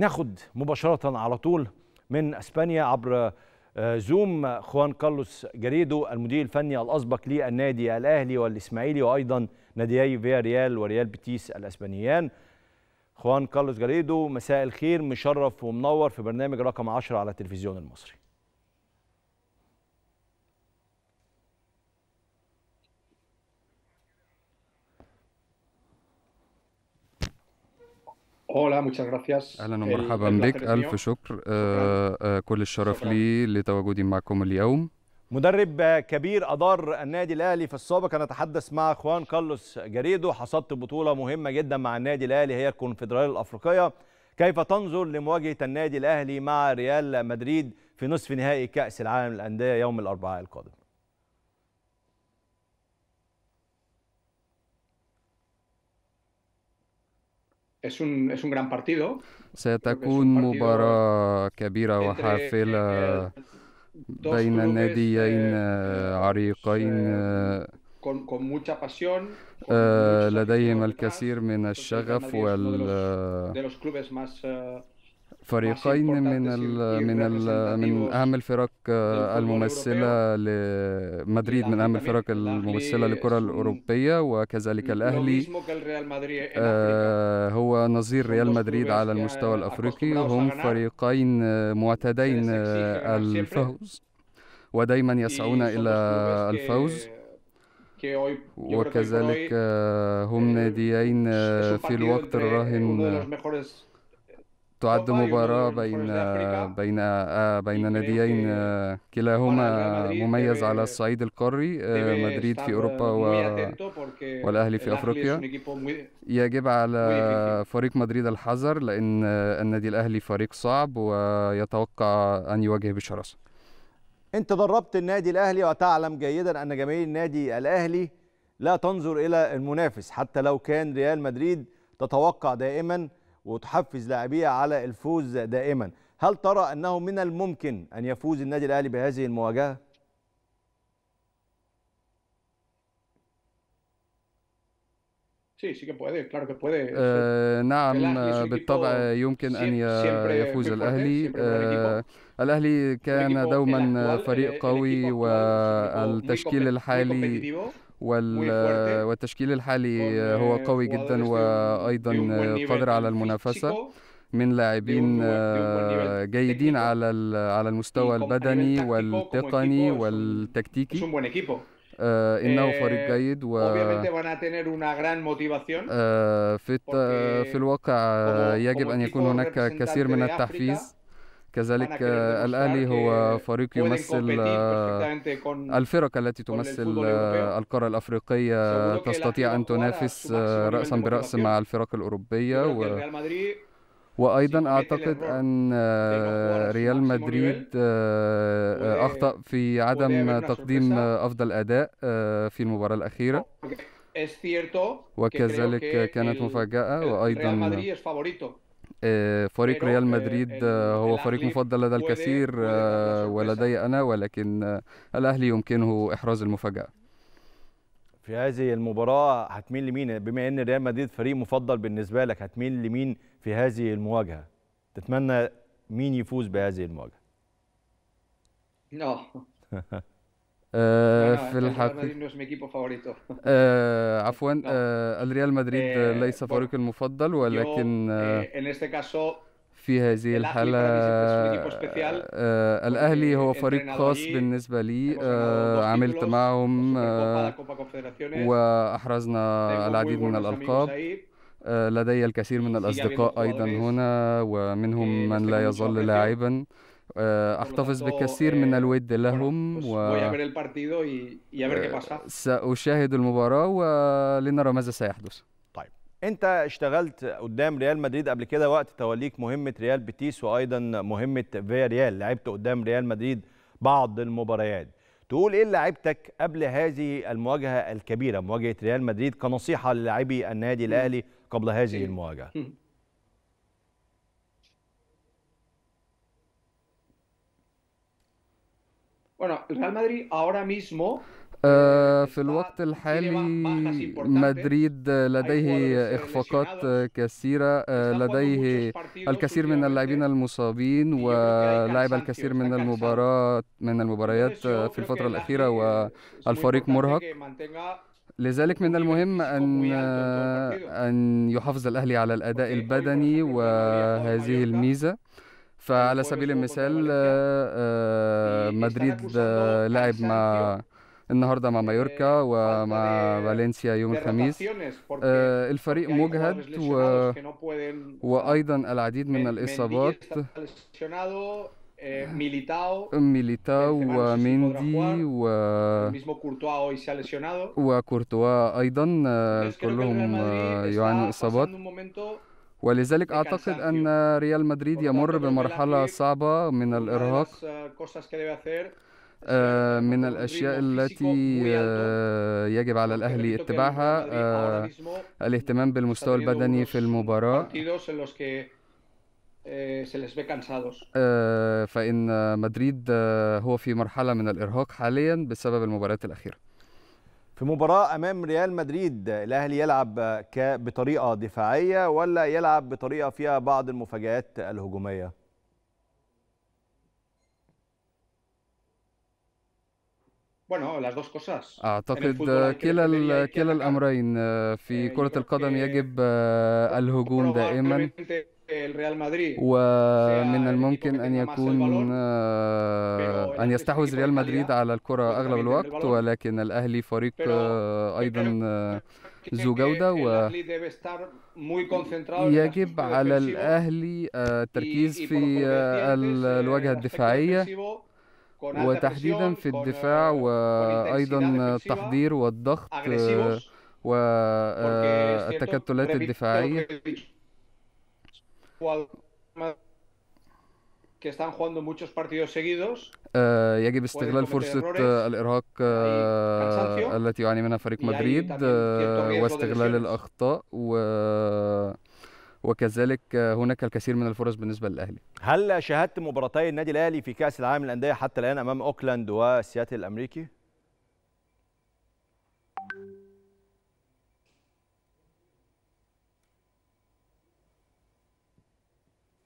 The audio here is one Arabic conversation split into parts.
ناخد مباشرة على طول من اسبانيا عبر آه، زوم آه، خوان كارلوس جريدو المدير الفني الاسبق للنادي الاهلي والاسماعيلي وايضا ناديي فيا ريال وريال بيتيس الاسبانيان خوان كارلوس جريدو مساء الخير مشرف ومنور في برنامج رقم 10 على التلفزيون المصري Hola, muchas gracias. اهلا ومرحبا بك الف شكر آه، آه، كل الشرف لي لتواجدي معكم اليوم مدرب كبير ادار النادي الاهلي في السابق انا اتحدث مع خوان كارلوس جريدو حصدت بطوله مهمه جدا مع النادي الاهلي هي الكونفدراليه الافريقيه كيف تنظر لمواجهه النادي الاهلي مع ريال مدريد في نصف نهائي كاس العالم للانديه يوم الاربعاء القادم ستكون مباراة كبيرة وحافلة بين ناديين عريقين لديهم الكثير من الشغف وال فريقين من ال من ال من اهم الفرق الممثله لمدريد من اهم الفرق الممثله للكره الاوروبيه وكذلك الاهلي آه، هو نظير ريال مدريد على المستوى الافريقي هم فريقين معتادين آه، الفوز ودايما يسعون الى الفوز وكذلك آه، هم ناديين في الوقت الراهن تعد مباراة بين بين آه، بين ناديين آه، كلاهما مميز على الصعيد القاري آه، مدريد في أوروبا والأهلي في أفريقيا يجب على فريق مدريد الحذر لأن النادي الأهلي فريق صعب ويتوقع أن يواجه بشراسة أنت دربت النادي الأهلي وتعلم جيدا أن جماهير النادي الأهلي لا تنظر إلى المنافس حتى لو كان ريال مدريد تتوقع دائما وتحفز لاعبيها على الفوز دائما هل ترى انه من الممكن ان يفوز النادي الاهلي بهذه المواجهه آه نعم بالطبع يمكن أن يفوز الأهلي آه الأهلي كان دوما فريق eh، قوي والتشكيل الحالي وال... والتشكيل الحالي آه، هو قوي جدا وأيضا قادر على المنافسة من لاعبين آه، جيدين على على المستوى البدني والتقني والتكتيكي آه، انه eh، فريق جيد و في في الواقع يجب ان يكون هناك كثير من التحفيز كذلك آه، الأهلي هو آه، فريق يمثل آه، الفرق التي تمثل القارة الأفريقية تستطيع أن تنافس رأسا برأس مع الفرق الأوروبية و وايضا اعتقد ان ريال مدريد اخطا في عدم تقديم افضل اداء في المباراه الاخيره وكذلك كانت مفاجاه وايضا آه، فريق ريال آه، مدريد آه، هو فريق مفضل لدى الكثير ولدي أنا ولكن الأهلي يمكنه إحراز المفاجأة في هذه المباراة هتميل لمين بما أن ريال مدريد فريق مفضل بالنسبة لك هتميل لمين في هذه المواجهة تتمنى مين يفوز بهذه المواجهة؟ آه، في الحقيقة آه عفوا آه، الريال مدريد آه، ليس فريقي المفضل ولكن eh, في هذه الحالة آه الأهلي هو فريق خاص بالنسبة لي آه عملت معهم آه وأحرزنا العديد من الألقاب لدي الكثير من الأصدقاء أيضا هنا ومنهم من لا يظل لاعبا آه، أحتفظ بكثير من eh, الود لهم و... آه، سأشاهد المباراة ولنرى ماذا سيحدث طيب أنت اشتغلت قدام ريال مدريد قبل كده وقت توليك مهمة ريال بيتيس وأيضا مهمة فيا ريال لعبت قدام ريال مدريد بعض المباريات تقول إيه لعبتك قبل هذه المواجهة الكبيرة مواجهة ريال مدريد كنصيحة للاعبي النادي الأهلي قبل هذه المواجهة Bueno, el Real Madrid ahora mismo في الوقت الحالي مدريد لديه إخفاقات كثيرة لديه الكثير من اللاعبين المصابين ولعب الكثير من المباراة من المباريات في الفترة الأخيرة والفريق مرهق لذلك من المهم أن أن يحافظ الأهلي على الأداء البدني وهذه الميزة فعلى سبيل المثال إيه، إيه، مدريد لعب آه، مع النهارده مع مايوركا إيه، ومع فالنسيا يوم الخميس آه، الفريق مجهد و... وايضا العديد من الاصابات ميليتاو وميندي eh, و وكورتوا ايضا آه، كلهم يعانون اصابات ولذلك أعتقد أن ريال مدريد يمر بمرحلة صعبة من الإرهاق eh, آه، eh, من الأشياء التي آه، يجب على الأهلي اتباعها آه، الاهتمام بالمستوى البدني في المباراة eh, فإن مدريد هو في مرحلة من الإرهاق حاليا بسبب المباريات الأخيرة في مباراة أمام ريال مدريد الأهلي يلعب بطريقة دفاعية ولا يلعب بطريقة فيها بعض المفاجآت الهجومية؟ أعتقد كلا كلا الأمرين آه، في eh, كرة القدم يجب آه، الهجوم دائما ومن الممكن أن يكون آه، أن يستحوذ ريال مدريد على الكرة أغلب الوقت ولكن الأهلي فريق أيضا ذو جودة و يجب على الأهلي التركيز في eh, الواجهة الدفاعية وتحديدا في الدفاع eh, وأيضا التحضير والضغط والتكتلات آه، آه، الدفاعية آه، يجب استغلال فرصة الإرهاق التي يعاني منها فريق مدريد واستغلال الأخطاء و وكذلك هناك الكثير من الفرص بالنسبه للاهلي هل شاهدت مباراتي النادي الاهلي في كاس العالم للانديه حتى الان امام اوكلاند وسياتل الامريكي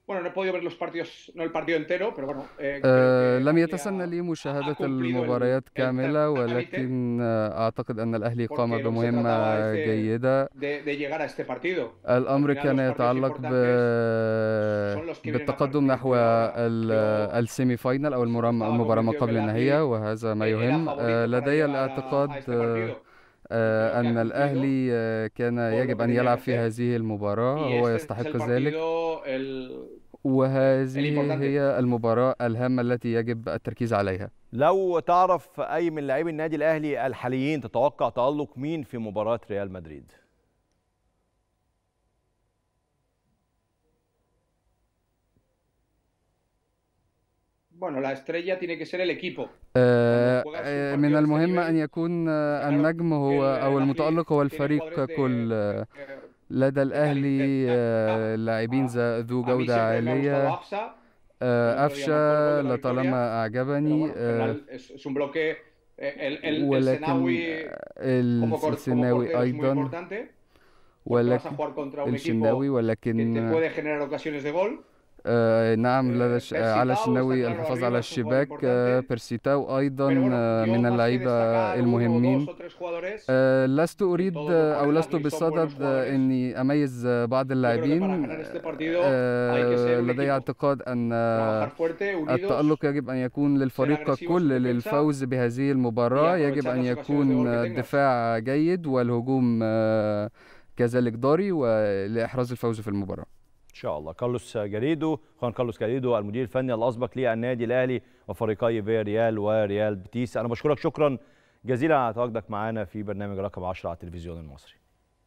Bueno, no he podido ver los partidos, no el partido entero, pero bueno. Eh, آه لم يتسنى لي مشاهدة المباريات كاملة ولكن أعتقد أن الأهلي قام بمهمة جيدة. الأمر كان يتعلق ب... بالتقدم نحو السيمي فاينل أو المباراة ما قبل النهاية وهذا ما يهم. آه، لدي الاعتقاد آه، أن الأهلي آه، كان يجب أن يلعب في هذه المباراة هو يستحق ذلك وهذه هي المباراة الهامة التي يجب التركيز عليها لو تعرف أي من لاعبي النادي الأهلي الحاليين تتوقع تألق مين في مباراة ريال مدريد؟ Bueno, la estrella tiene que ser el equipo. من المهم أن يكون النجم هو أو المتألق هو الفريق ككل لدى الأهلي لاعبين ذو جودة عالية أفشا لطالما أعجبني ولكن السناوي أيضا ولكن الشناوي ولكن آه، نعم آه، آه، على الشناوي الحفاظ على الشباك بيرسيتا بيرسيتاو ايضا من اللعيبه المهمين لست اريد او لست بصدد اني اميز بعض اللاعبين لدي اعتقاد ان التالق يجب ان يكون للفريق ككل للفوز بهذه المباراه يجب ان يكون الدفاع جيد والهجوم كذلك ضاري ولإحراز الفوز في المباراة ان شاء الله كارلوس جاريدو خوان كارلوس جاريدو المدير الفني الاسبق للنادي الاهلي وفريقي فياريال وريال بتيس انا بشكرك شكرا جزيلا على تواجدك معانا في برنامج رقم 10 على التلفزيون المصري